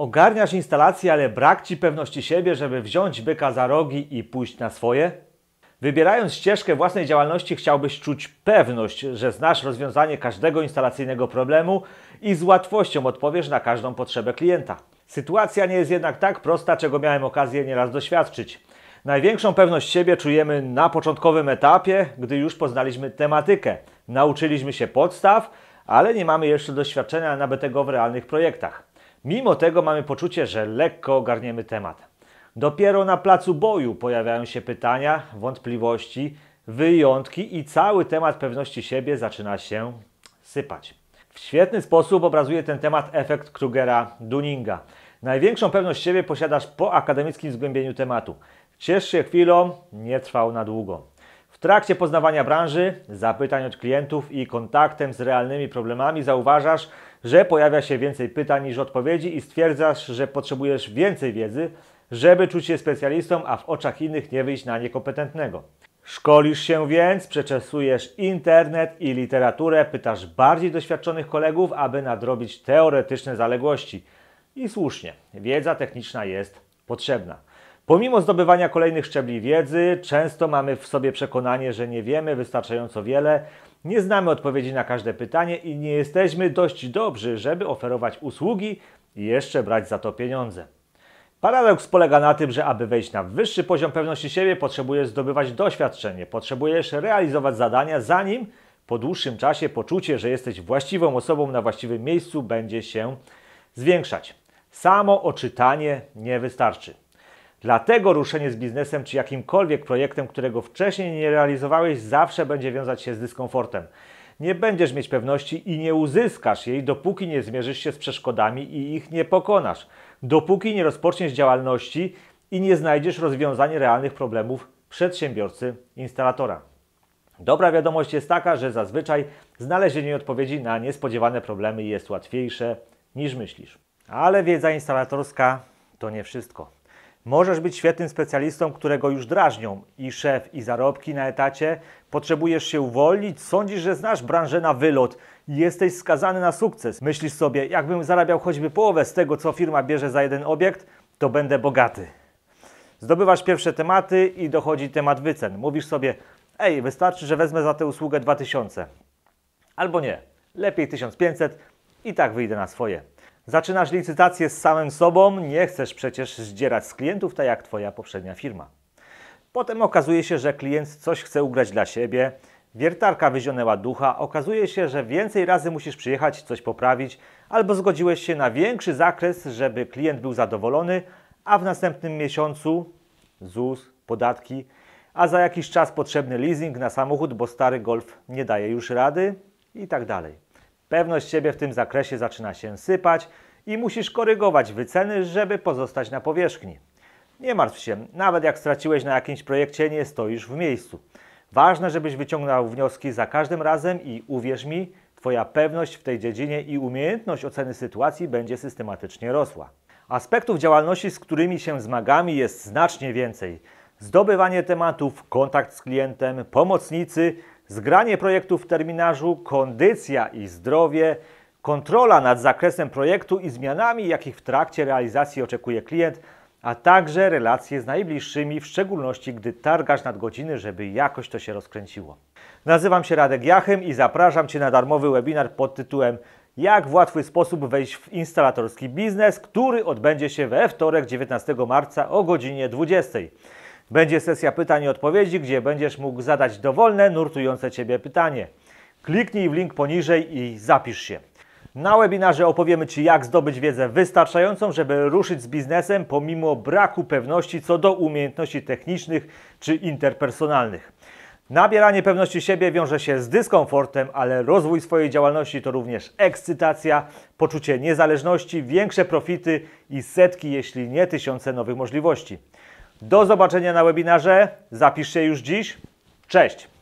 Ogarniasz instalację, ale brak Ci pewności siebie, żeby wziąć byka za rogi i pójść na swoje? Wybierając ścieżkę własnej działalności, chciałbyś czuć pewność, że znasz rozwiązanie każdego instalacyjnego problemu i z łatwością odpowiesz na każdą potrzebę klienta. Sytuacja nie jest jednak tak prosta, czego miałem okazję nieraz doświadczyć. Największą pewność siebie czujemy na początkowym etapie, gdy już poznaliśmy tematykę, nauczyliśmy się podstaw, ale nie mamy jeszcze doświadczenia nabytego w realnych projektach. Mimo tego mamy poczucie, że lekko ogarniemy temat. Dopiero na placu boju pojawiają się pytania, wątpliwości, wyjątki i cały temat pewności siebie zaczyna się sypać. W świetny sposób obrazuje ten temat efekt Krugera-Duninga. Największą pewność siebie posiadasz po akademickim zgłębieniu tematu. Ciesz się chwilą, nie trwał na długo trakcie poznawania branży, zapytań od klientów i kontaktem z realnymi problemami zauważasz, że pojawia się więcej pytań niż odpowiedzi i stwierdzasz, że potrzebujesz więcej wiedzy, żeby czuć się specjalistą, a w oczach innych nie wyjść na niekompetentnego. Szkolisz się więc, przeczesujesz internet i literaturę, pytasz bardziej doświadczonych kolegów, aby nadrobić teoretyczne zaległości. I słusznie, wiedza techniczna jest potrzebna. Pomimo zdobywania kolejnych szczebli wiedzy, często mamy w sobie przekonanie, że nie wiemy wystarczająco wiele, nie znamy odpowiedzi na każde pytanie i nie jesteśmy dość dobrzy, żeby oferować usługi i jeszcze brać za to pieniądze. Paradoks polega na tym, że aby wejść na wyższy poziom pewności siebie, potrzebujesz zdobywać doświadczenie, potrzebujesz realizować zadania, zanim po dłuższym czasie poczucie, że jesteś właściwą osobą na właściwym miejscu, będzie się zwiększać. Samo oczytanie nie wystarczy. Dlatego ruszenie z biznesem czy jakimkolwiek projektem, którego wcześniej nie realizowałeś, zawsze będzie wiązać się z dyskomfortem. Nie będziesz mieć pewności i nie uzyskasz jej, dopóki nie zmierzysz się z przeszkodami i ich nie pokonasz. Dopóki nie rozpoczniesz działalności i nie znajdziesz rozwiązań realnych problemów przedsiębiorcy, instalatora. Dobra wiadomość jest taka, że zazwyczaj znalezienie odpowiedzi na niespodziewane problemy jest łatwiejsze niż myślisz. Ale wiedza instalatorska to nie wszystko. Możesz być świetnym specjalistą, którego już drażnią i szef, i zarobki na etacie. Potrzebujesz się uwolnić, sądzisz, że znasz branżę na wylot i jesteś skazany na sukces. Myślisz sobie, jakbym zarabiał choćby połowę z tego, co firma bierze za jeden obiekt, to będę bogaty. Zdobywasz pierwsze tematy i dochodzi temat wycen. Mówisz sobie, ej, wystarczy, że wezmę za tę usługę 2000. Albo nie, lepiej 1500 i tak wyjdę na swoje. Zaczynasz licytację z samym sobą, nie chcesz przecież zdzierać z klientów, tak jak Twoja poprzednia firma. Potem okazuje się, że klient coś chce ugrać dla siebie, wiertarka wyzionęła ducha, okazuje się, że więcej razy musisz przyjechać, coś poprawić, albo zgodziłeś się na większy zakres, żeby klient był zadowolony, a w następnym miesiącu ZUS, podatki, a za jakiś czas potrzebny leasing na samochód, bo stary Golf nie daje już rady i tak dalej. Pewność siebie w tym zakresie zaczyna się sypać i musisz korygować wyceny, żeby pozostać na powierzchni. Nie martw się, nawet jak straciłeś na jakimś projekcie, nie stoisz w miejscu. Ważne, żebyś wyciągnął wnioski za każdym razem i uwierz mi, Twoja pewność w tej dziedzinie i umiejętność oceny sytuacji będzie systematycznie rosła. Aspektów działalności, z którymi się zmagamy, jest znacznie więcej zdobywanie tematów, kontakt z klientem, pomocnicy, zgranie projektów w terminarzu, kondycja i zdrowie, kontrola nad zakresem projektu i zmianami, jakich w trakcie realizacji oczekuje klient, a także relacje z najbliższymi, w szczególności gdy targasz godziny, żeby jakoś to się rozkręciło. Nazywam się Radek Jachym i zapraszam Cię na darmowy webinar pod tytułem Jak w łatwy sposób wejść w instalatorski biznes, który odbędzie się we wtorek 19 marca o godzinie 20. Będzie sesja pytań i odpowiedzi, gdzie będziesz mógł zadać dowolne, nurtujące Ciebie pytanie. Kliknij w link poniżej i zapisz się. Na webinarze opowiemy Ci, jak zdobyć wiedzę wystarczającą, żeby ruszyć z biznesem pomimo braku pewności co do umiejętności technicznych czy interpersonalnych. Nabieranie pewności siebie wiąże się z dyskomfortem, ale rozwój swojej działalności to również ekscytacja, poczucie niezależności, większe profity i setki, jeśli nie tysiące nowych możliwości. Do zobaczenia na webinarze. Zapisz się już dziś. Cześć!